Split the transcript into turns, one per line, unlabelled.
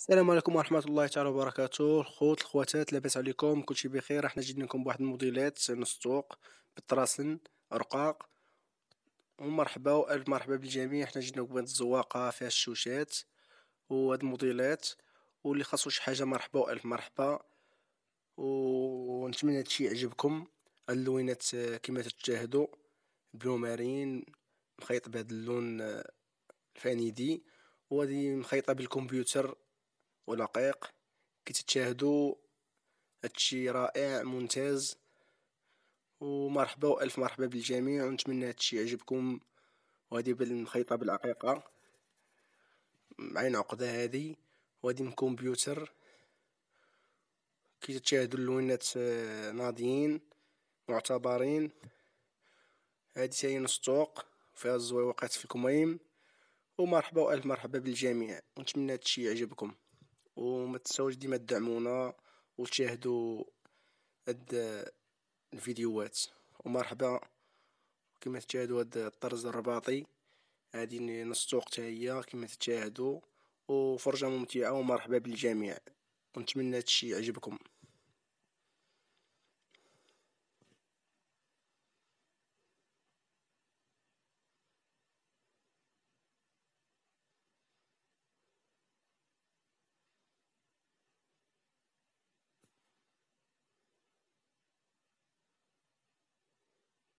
السلام عليكم ورحمة الله تعالى وبركاته الخوت الخواتات لاباس عليكم كلشي بخير احنا جينا لكم بواحد الموديلات نسطوق بالطراسن رقاق ومرحبا والف مرحبا بالجميع حنا جينا لكم بهاد الزواقة فيها الشوشات وهاد الموديلات واللي خاصو شي حاجة مرحبا والف مرحبا ونتمنى هادشي يعجبكم هاد اللوينات آه، كما تشاهدوا بلو مارين مخيط بهاد اللون آه، الفانيدي وهادي مخيطة بالكمبيوتر ولقيق كي تتشاهدو هادشي رائع ممتاز ومرحبا والف مرحبا بالجميع ونتمنى هادشي يعجبكم وهذه بالمخيطه بالعقيقه عين عقده هذه وهذه من كمبيوتر كي تشاهدوا اللوينات آه، ناضيين معتبرين هذه هي نسطوق فيها الزويوقات في الكميم ومرحبا والف مرحبا بالجميع ونتمنى هادشي يعجبكم وما تنساوش ديما تدعمونا وتشاهدوا هاد الفيديوهات ومرحبا كما تشاهدوا هاد الطرز الرباطي هادي نص نسوق حتى هي كما تشاهدوا وفرجه ممتعه ومرحبا بالجميع ونتمنى هادشي يعجبكم